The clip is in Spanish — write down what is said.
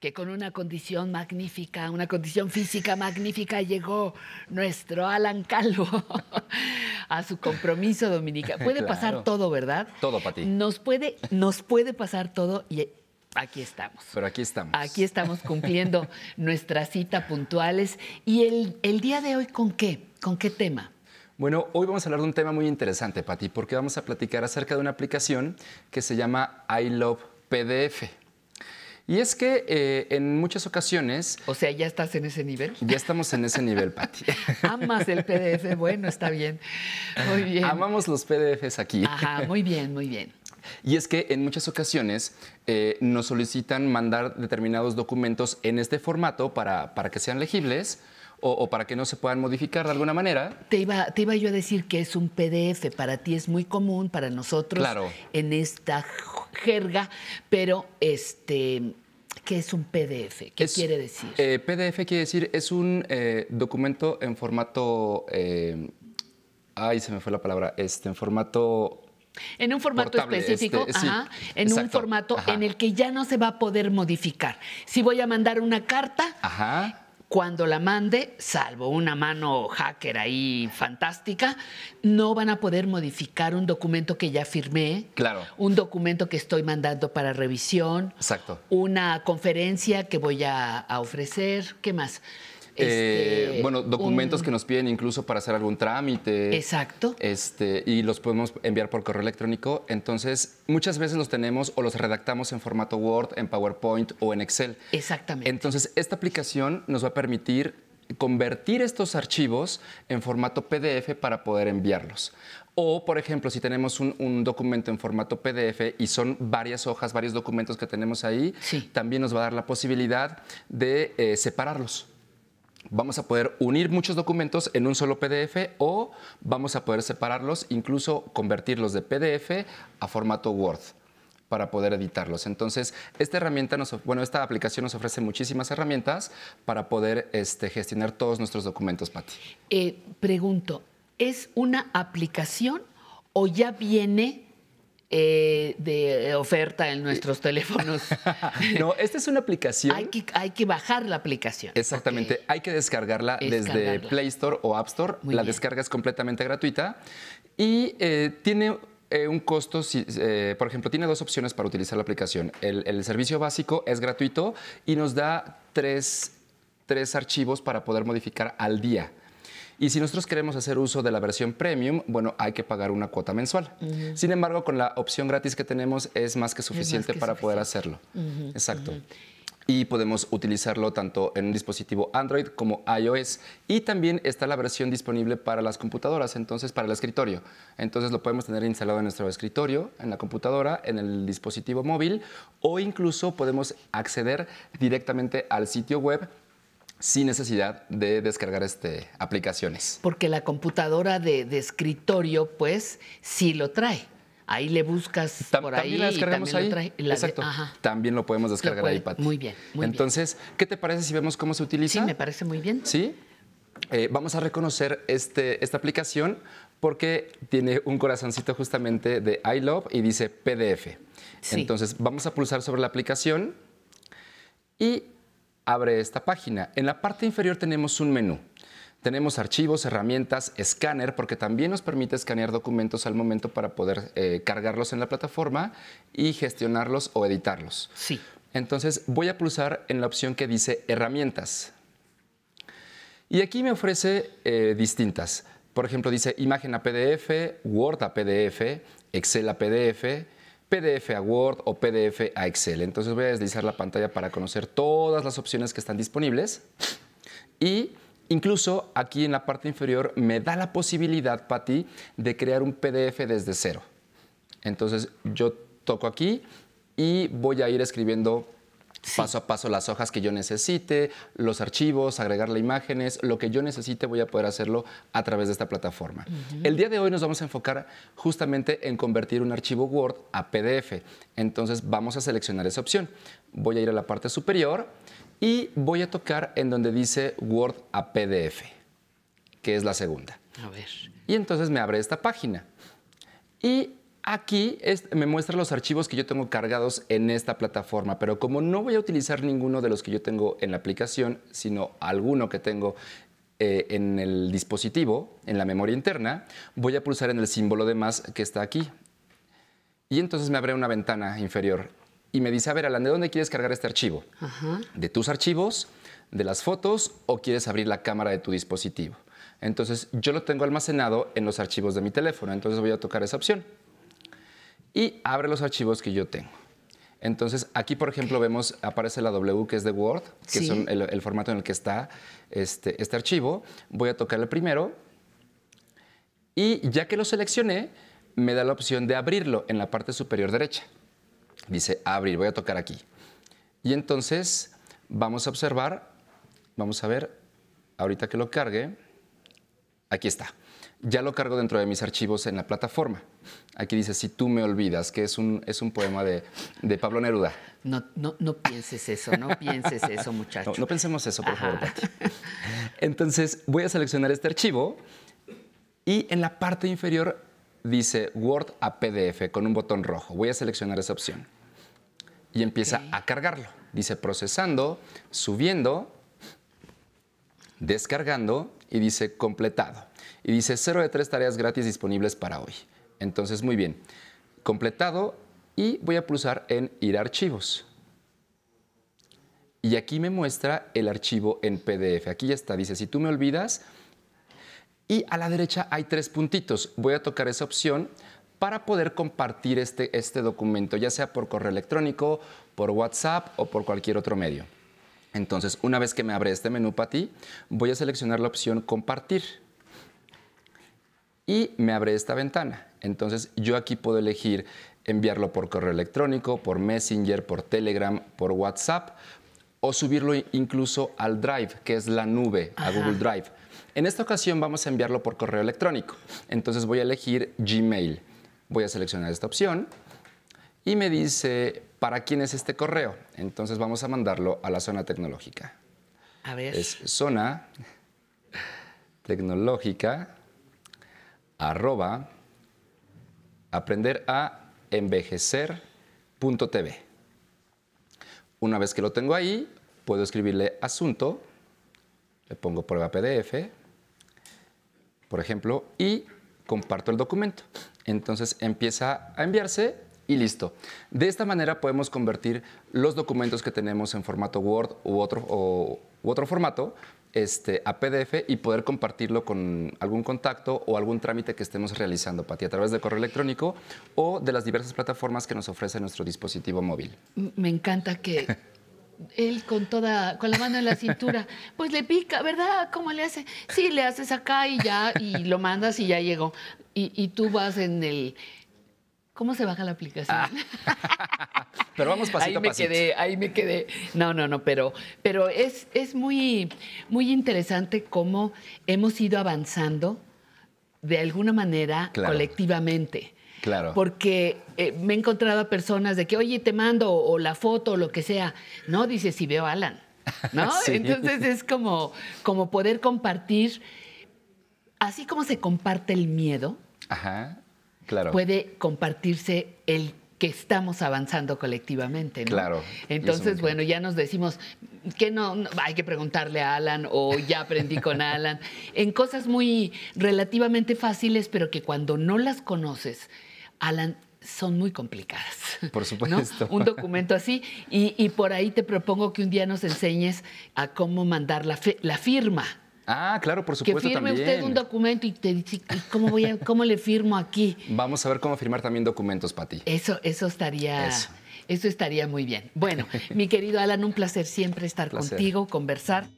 que con una condición magnífica, una condición física magnífica, llegó nuestro Alan Calvo a su compromiso dominica. Puede pasar todo, ¿verdad? Todo, Pati. Nos puede, nos puede pasar todo y aquí estamos. Pero aquí estamos. Aquí estamos cumpliendo nuestra cita puntuales. ¿Y el, el día de hoy con qué? ¿Con qué tema? Bueno, hoy vamos a hablar de un tema muy interesante, Pati, porque vamos a platicar acerca de una aplicación que se llama I Love PDF. Y es que eh, en muchas ocasiones... O sea, ¿ya estás en ese nivel? Ya estamos en ese nivel, Pati. Amas el PDF, bueno, está bien. Muy bien. Amamos los PDFs aquí. Ajá, muy bien, muy bien. Y es que en muchas ocasiones eh, nos solicitan mandar determinados documentos en este formato para, para que sean legibles. O, para que no se puedan modificar de alguna manera. Te iba, te iba yo a decir que es un PDF, para ti es muy común, para nosotros claro. en esta jerga, pero este, ¿Qué es un PDF? ¿Qué quiere decir? Eh, PDF quiere decir, es un eh, documento en formato... Eh, ay, se me fue la palabra. Este, en formato... En un formato específico, este, ajá, en un formato en el que ya no se va a poder modificar. Si voy a mandar una carta, ajá cuando la mande, salvo una mano hacker ahí fantástica, no van a poder modificar un documento que ya firmé, claro. un documento que estoy mandando para revisión, Exacto. una conferencia que voy a, a ofrecer, ¿qué más? Este, eh, bueno, documentos que nos piden incluso para hacer algún trámite. Exacto. Este, y los podemos enviar por correo electrónico. Entonces, muchas veces los tenemos o los redactamos en formato Word, en PowerPoint o en Excel. Exactamente. Entonces, esta aplicación nos va a permitir convertir estos archivos en formato PDF para poder enviarlos. O, por ejemplo, si tenemos un, documento en formato PDF y son varias hojas, varios documentos que tenemos ahí, también nos va a dar la posibilidad de eh, separarlos vamos a poder unir muchos documentos en un solo PDF o vamos a poder separarlos, incluso convertirlos de PDF a formato Word para poder editarlos. Entonces, esta herramienta nos, bueno, esta aplicación nos ofrece muchísimas herramientas para poder este, gestionar todos nuestros documentos, Patti. Eh, pregunto, ¿es una aplicación o ya viene eh, de oferta en nuestros teléfonos. no, esta es una aplicación. Hay que, bajar la aplicación. Exactamente, hay que descargarla, desde Play Store o App Store. la descarga es completamente gratuita y eh, tiene eh, un costo, por ejemplo, tiene dos opciones para utilizar la aplicación. El, servicio básico es gratuito y nos da tres, archivos para poder modificar al día. Y si nosotros queremos hacer uso de la versión premium, bueno, hay que pagar una cuota mensual. Sin embargo, con la opción gratis que tenemos es más que suficiente para poder hacerlo. Exacto. y podemos utilizarlo tanto en un dispositivo Android como iOS. Y también está la versión disponible para las computadoras, entonces para el escritorio. Entonces lo podemos tener instalado en nuestro escritorio, en la computadora, en el dispositivo móvil o incluso podemos acceder directamente al sitio web sin necesidad de descargar este, aplicaciones. Porque la computadora de, escritorio, pues, sí lo trae. Ahí le buscas ahí. La descargamos también Lo Exacto. También lo podemos descargar ahí, Muy bien. Entonces, ¿qué te parece si vemos cómo se utiliza? Sí, me parece muy bien. Sí. Eh, vamos a reconocer este, esta aplicación porque tiene un corazoncito justamente de I love y dice PDF. Entonces, vamos a pulsar sobre la aplicación y abre esta página. En la parte inferior tenemos un menú. Tenemos archivos, herramientas, escáner, porque también nos permite escanear documentos al momento para poder eh, cargarlos en la plataforma y gestionarlos o editarlos. Entonces voy a pulsar en la opción que dice herramientas. Y aquí me ofrece eh, distintas. Por ejemplo, dice imagen a PDF, Word a PDF, Excel a PDF, PDF a Word o PDF a Excel. Entonces voy a deslizar la pantalla para conocer todas las opciones que están disponibles y incluso aquí en la parte inferior me da la posibilidad, Patti, de crear un PDF desde cero. Entonces yo toco aquí y voy a ir escribiendo paso a paso las hojas que yo necesite, los archivos, agregarle imágenes, lo que yo necesite voy a poder hacerlo a través de esta plataforma. El día de hoy nos vamos a enfocar justamente en convertir un archivo Word a PDF. Entonces vamos a seleccionar esa opción. Voy a ir a la parte superior y voy a tocar en donde dice Word a PDF, que es la segunda. A ver. Y entonces me abre esta página. Y Aquí me muestra los archivos que yo tengo cargados en esta plataforma, pero como no voy a utilizar ninguno de los que yo tengo en la aplicación, sino alguno que tengo eh, en el dispositivo, en la memoria interna, voy a pulsar en el símbolo de más que está aquí. Y entonces me abre una ventana inferior y me dice, a ver, Alan, ¿de dónde quieres cargar este archivo? ¿De tus archivos, de las fotos o quieres abrir la cámara de tu dispositivo? Entonces yo lo tengo almacenado en los archivos de mi teléfono, entonces voy a tocar esa opción y abre los archivos que yo tengo. Entonces, aquí, por ejemplo, vemos, aparece la W que es de Word, que es el, formato en el que está este, este archivo. Voy a el primero y ya que lo seleccioné, me da la opción de abrirlo en la parte superior derecha. Dice abrir, voy a tocar aquí. Y entonces vamos a observar, vamos a ver, ahorita que lo cargue, aquí está ya lo cargo dentro de mis archivos en la plataforma. Aquí dice, si tú me olvidas, que es un, es un poema de, Pablo Neruda. No, no, pienses eso, no pienses eso, muchacho. No, pensemos eso, por favor, Pati. Entonces, voy a seleccionar este archivo y en la parte inferior dice Word a PDF con un botón rojo. Voy a seleccionar esa opción. Y empieza a cargarlo. Dice procesando, subiendo, descargando y dice completado. Y dice, cero de tres tareas gratis disponibles para hoy. Entonces, muy bien. Completado y voy a pulsar en ir a archivos. Y aquí me muestra el archivo en PDF. Aquí ya está. Dice, si tú me olvidas. Y a la derecha hay tres puntitos. Voy a tocar esa opción para poder compartir este, este documento, ya sea por correo electrónico, por WhatsApp o por cualquier otro medio. Entonces, una vez que me abre este menú para ti, voy a seleccionar la opción compartir y me abre esta ventana. Entonces yo aquí puedo elegir enviarlo por correo electrónico, por Messenger, por Telegram, por WhatsApp o subirlo incluso al Drive, que es la nube, a Google Drive. En esta ocasión vamos a enviarlo por correo electrónico. Entonces voy a elegir Gmail. Voy a seleccionar esta opción y me dice para quién es este correo. Entonces vamos a mandarlo a la zona tecnológica. A ver. Es zona tecnológica arroba aprender a envejecer.tv. Una vez que lo tengo ahí, puedo escribirle asunto, le pongo prueba PDF, por ejemplo, y comparto el documento. Entonces empieza a enviarse y listo. De esta manera podemos convertir los documentos que tenemos en formato Word u otro, u otro formato, este, a PDF y poder compartirlo con algún contacto o algún trámite que estemos realizando, Pati, a través de correo electrónico o de las diversas plataformas que nos ofrece nuestro dispositivo móvil. Me encanta que él con toda, con la mano en la cintura, pues le pica, ¿verdad? ¿Cómo le hace? Sí, le haces acá y ya, y lo mandas y ya llegó. Y, y tú vas en el ¿Cómo se baja la aplicación? Ah. pero vamos pasito me a pasito. quedé, ahí me quedé. No, no, no, pero, pero es, es muy, muy interesante cómo hemos ido avanzando de alguna manera colectivamente. Claro. Porque eh, me he encontrado a personas de que, oye, te mando o la foto o lo que sea. No, dice, si veo a Alan. ¿No? Entonces es como, como poder compartir, así como se comparte el miedo. Ajá puede compartirse el que estamos avanzando colectivamente. Claro. Entonces, bueno, ya nos decimos que no, hay que preguntarle a Alan o ya aprendí con Alan, en cosas muy relativamente fáciles, pero que cuando no las conoces, Alan son muy complicadas. Por supuesto. Un documento así. Y, por ahí te propongo que un día nos enseñes a cómo mandar la firma. Ah, claro, por supuesto. Que firme usted un documento y te dice, ¿cómo, voy ¿cómo le firmo aquí? Vamos a ver cómo firmar también documentos, Pati. Eso, eso estaría. Eso. estaría muy bien. Bueno, mi querido Alan, un placer siempre estar contigo, conversar.